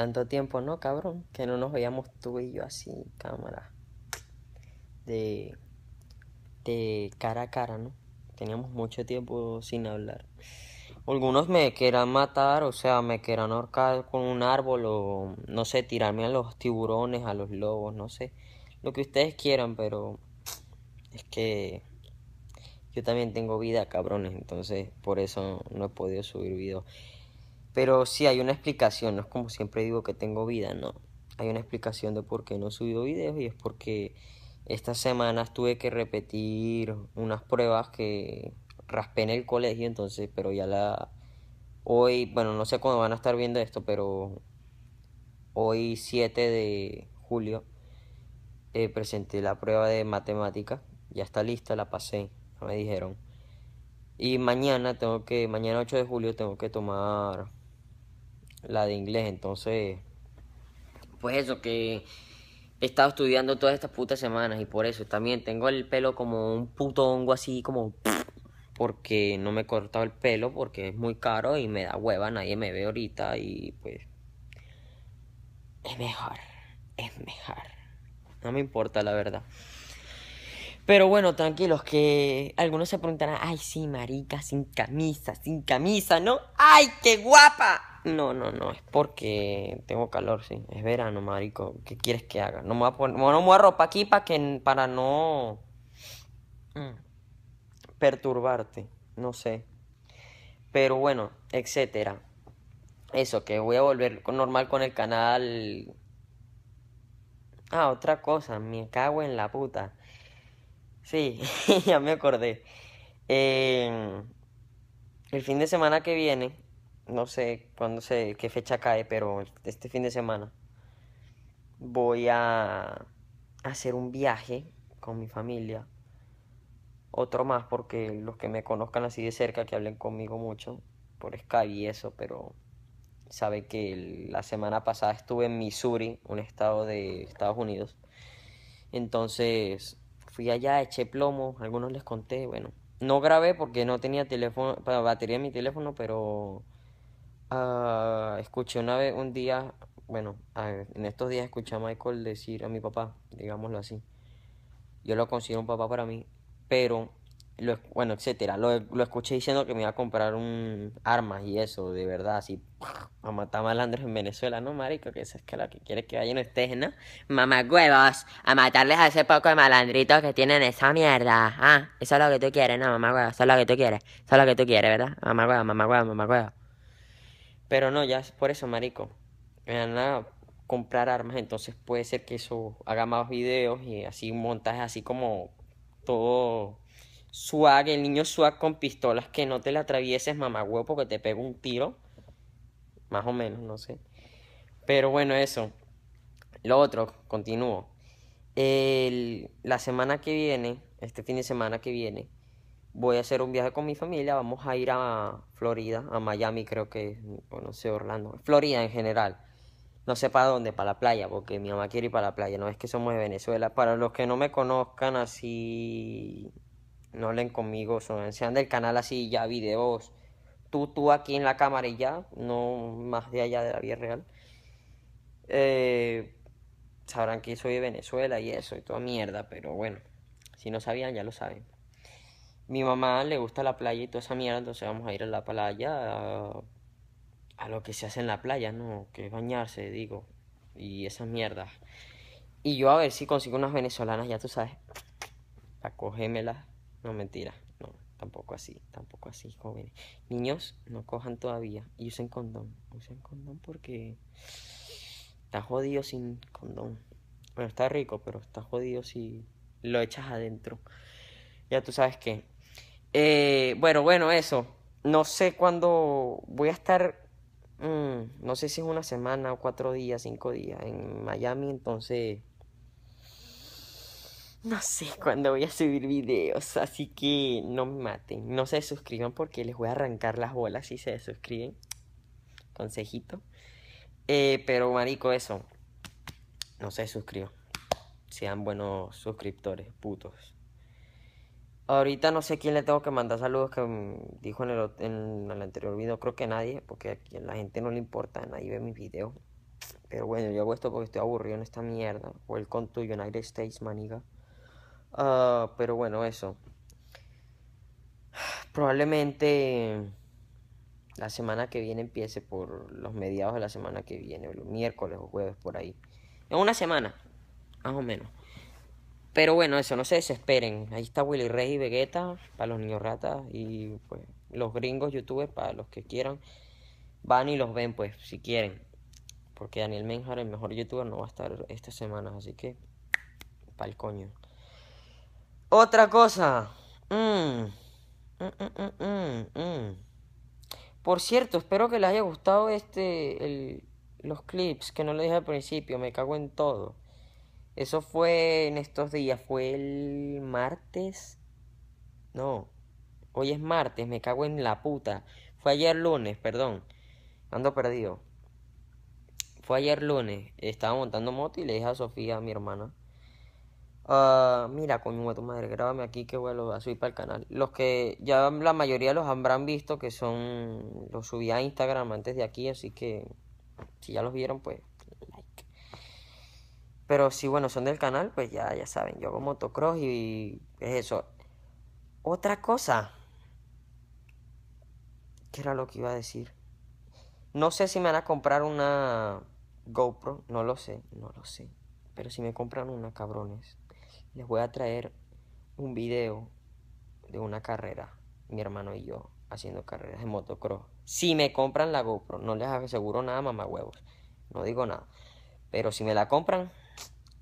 tanto tiempo, ¿no, cabrón? Que no nos veíamos tú y yo así, cámara. De, cara a cara, ¿no? Teníamos mucho tiempo sin hablar. Algunos me querían matar, o sea, me querían ahorcar con un árbol o, no sé, tirarme a los tiburones, a los lobos, no sé. Lo que ustedes quieran, pero es que yo también tengo vida, cabrones. Entonces, por eso no he podido subir videos. Pero sí hay una explicación, no es como siempre digo que tengo vida, no. Hay una explicación de por qué no he subido videos y es porque estas semanas tuve que repetir unas pruebas que raspé en el colegio, entonces, pero ya la... Hoy, bueno, no sé cuándo van a estar viendo esto, pero hoy 7 de julio eh, presenté la prueba de matemática, ya está lista, la pasé, me dijeron. Y mañana tengo que, mañana 8 de julio tengo que tomar la de inglés. Entonces, pues eso, que he estado estudiando todas estas putas semanas y por eso también tengo el pelo como un puto hongo así como... Porque no me he cortado el pelo porque es muy caro y me da hueva, nadie me ve ahorita y pues... Es mejor, es mejor. No me importa la verdad. Pero bueno, tranquilos, que algunos se preguntarán, ay, sí, marica, sin camisa, sin camisa, ¿no? ¡Ay, qué guapa! No, no, no, es porque tengo calor, sí. Es verano, marico. ¿Qué quieres que haga? No me voy a, poner, no me voy a ropa aquí para, que, para no mm, perturbarte, no sé. Pero bueno, etcétera. Eso, que voy a volver normal con el canal. Ah, otra cosa, me cago en la puta. Sí, ya me acordé. Em, el fin de semana que viene, no sé cuándo sé qué fecha cae, pero este fin de semana voy a hacer un viaje con mi familia. Otro más, porque los que me conozcan así de cerca, que hablen conmigo mucho, por Skype y eso, pero sabe que la semana pasada estuve en Missouri, un estado de Estados Unidos. Entonces, Fui allá, eché plomo, algunos les conté, bueno. No grabé porque no tenía teléfono, batería en mi teléfono, pero ah, escuché una vez, un día, bueno, en estos días escuché a Michael decir a mi papá, digámoslo así. Yo lo considero un papá para mí, pero bueno, etcétera. Lo, escuché diciendo que me iba a comprar un armas y eso, de verdad, así a matar malandros en Venezuela, ¿no, marico? Que esa es que lo que quiere que vayan estés, ¿no? huevos a matarles a ese poco de malandritos que tienen esa mierda. Ah, eso es lo que tú quieres, ¿no, huevos Eso es lo que tú quieres, eso es lo que tú quieres, ¿verdad? huevos Mamá huevos Pero no, ya es por eso, marico. Me van a comprar armas, entonces puede ser que eso haga más videos y así montaje así como todo swag, el niño swag con pistolas, que no te la atravieses, mamá porque te pega un tiro. Más o menos, no sé. Pero bueno, eso. Lo otro, continúo. la semana que viene, este fin de semana que viene, voy a hacer un viaje con mi familia. Vamos a ir a Florida, a Miami, creo que, o no sé, Orlando. Florida en general. No sé para dónde, para la playa, porque mi mamá quiere ir para la playa. No es que somos de Venezuela. Para los que no me conozcan así no hablen conmigo, son, sean del canal así ya videos, tú, tú aquí en la cámara y ya, no más de allá de la vida real. Eh, sabrán que soy de Venezuela y eso y toda mierda, pero bueno, si no sabían ya lo saben. Mi mamá le gusta la playa y toda esa mierda, entonces vamos a ir a la playa a, lo que se hace en la playa, ¿no? Que es bañarse, digo, y esas mierdas. Y yo a ver si consigo unas venezolanas, ya tú sabes, Acogémelas no, mentira. No, tampoco así. Tampoco así, jóvenes. Niños, no cojan todavía. Y usen condón. Usen condón porque está jodido sin condón. Bueno, está rico, pero está jodido si lo echas adentro. Ya tú sabes qué. Eh, bueno, bueno, eso. No sé cuándo voy a estar. Mm, no sé si es una semana o cuatro días, cinco días en Miami. Entonces no sé cuándo voy a subir videos, así que no me maten. No se suscriban porque les voy a arrancar las bolas si se suscriben. Consejito. Eh, pero, marico, eso. No se suscriban. Sean buenos suscriptores, putos. Ahorita no sé quién le tengo que mandar saludos que mm, dijo en el, en el anterior video. Creo que nadie, porque aquí a la gente no le importa. Nadie ve mis videos. Pero bueno, yo hago esto porque estoy aburrido en esta mierda. O el con tu United States, maniga. Ah, pero bueno, eso. Probablemente la semana que viene empiece por los mediados de la semana que viene, el miércoles o jueves por ahí. En una semana, más o menos. Pero bueno, eso, no se desesperen. Ahí está Willy Rey y Vegeta para los niños ratas y pues los gringos youtubers para los que quieran. Van y los ven pues si quieren. Porque Daniel Menjar, el mejor youtuber, no va a estar esta semana, así que pa'l coño. Otra cosa. Mm. Mm, mm, Por cierto, espero que les haya gustado este los clips que no lo dije al principio. Me cago en todo. Eso fue en estos días. Fue el martes. No. Hoy es martes. Me cago en la puta. Fue ayer lunes, perdón. Ando perdido. Fue ayer lunes. Estaba montando moto y le dije a Sofía, a mi hermana Ah, mira, coño, tu madre, grábame aquí que bueno, voy a subir para el canal. Los que ya la mayoría los habrán visto, que son. Los subí a Instagram antes de aquí, así que. Si ya los vieron, pues. Like. Pero si, bueno, son del canal, pues ya, ya saben. Yo hago motocross y. Es eso. Otra cosa. ¿Qué era lo que iba a decir? No sé si me van a comprar una GoPro. No lo sé, no lo sé. Pero si me compran una, cabrones les voy a traer un video de una carrera, mi hermano y yo, haciendo carreras de motocross. Si me compran la GoPro, no les aseguro nada, mamá huevos. No digo nada. Pero si me la compran,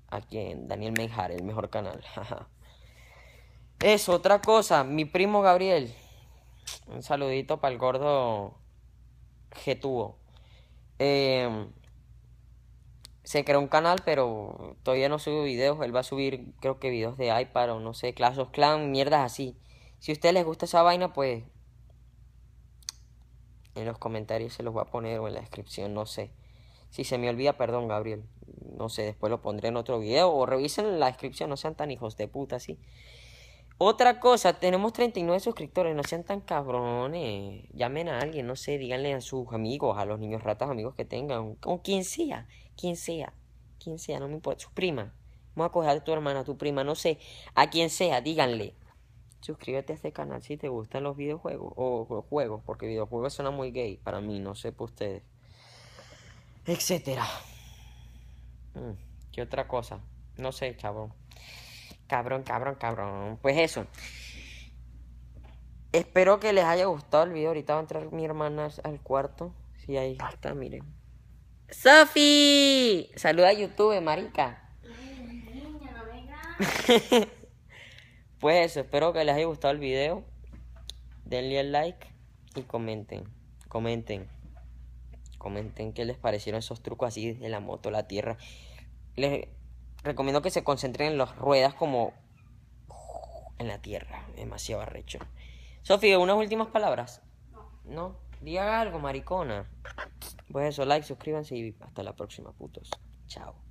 aquí en Daniel Menjar, el mejor canal. Eso, otra cosa, mi primo Gabriel. Un saludito para el gordo Getúo. Eh, em, se creó un canal, pero todavía no sube videos. Él va a subir, creo que videos de iPad o no sé, Clash of Clans, mierdas así. Si a ustedes les gusta esa vaina, pues en los comentarios se los voy a poner o en la descripción, no sé. Si se me olvida, perdón, Gabriel. No sé, después lo pondré en otro video o revisen la descripción, no sean tan hijos de puta así. Otra cosa, tenemos 39 suscriptores, no sean tan cabrones. Llamen a alguien, no sé, díganle a sus amigos, a los niños ratas amigos que tengan, con quien sea quien sea, quien sea, no me importa, su prima. Vamos a coger a tu hermana, a tu prima, no sé, a quien sea, díganle. Suscríbete a este canal si te gustan los videojuegos o los juegos, porque videojuegos suena muy gay para mí, no sé por ustedes. Etcétera. Mm, ¿Qué otra cosa? No sé, cabrón. Cabrón, cabrón, cabrón. Pues eso. Espero que les haya gustado el video. Ahorita va a entrar mi hermana al cuarto. Si sí, ahí está, miren. Sofi, saluda a YouTube, marica. pues eso, espero que les haya gustado el video. Denle el like y comenten. Comenten. Comenten qué les parecieron esos trucos así de la moto, la tierra. Les recomiendo que se concentren en las ruedas como en la tierra. Demasiado arrecho. Sofi, unas últimas palabras. No. ¿No? Diga algo, maricona. Pues eso, like, suscríbanse y hasta la próxima, putos. Chao.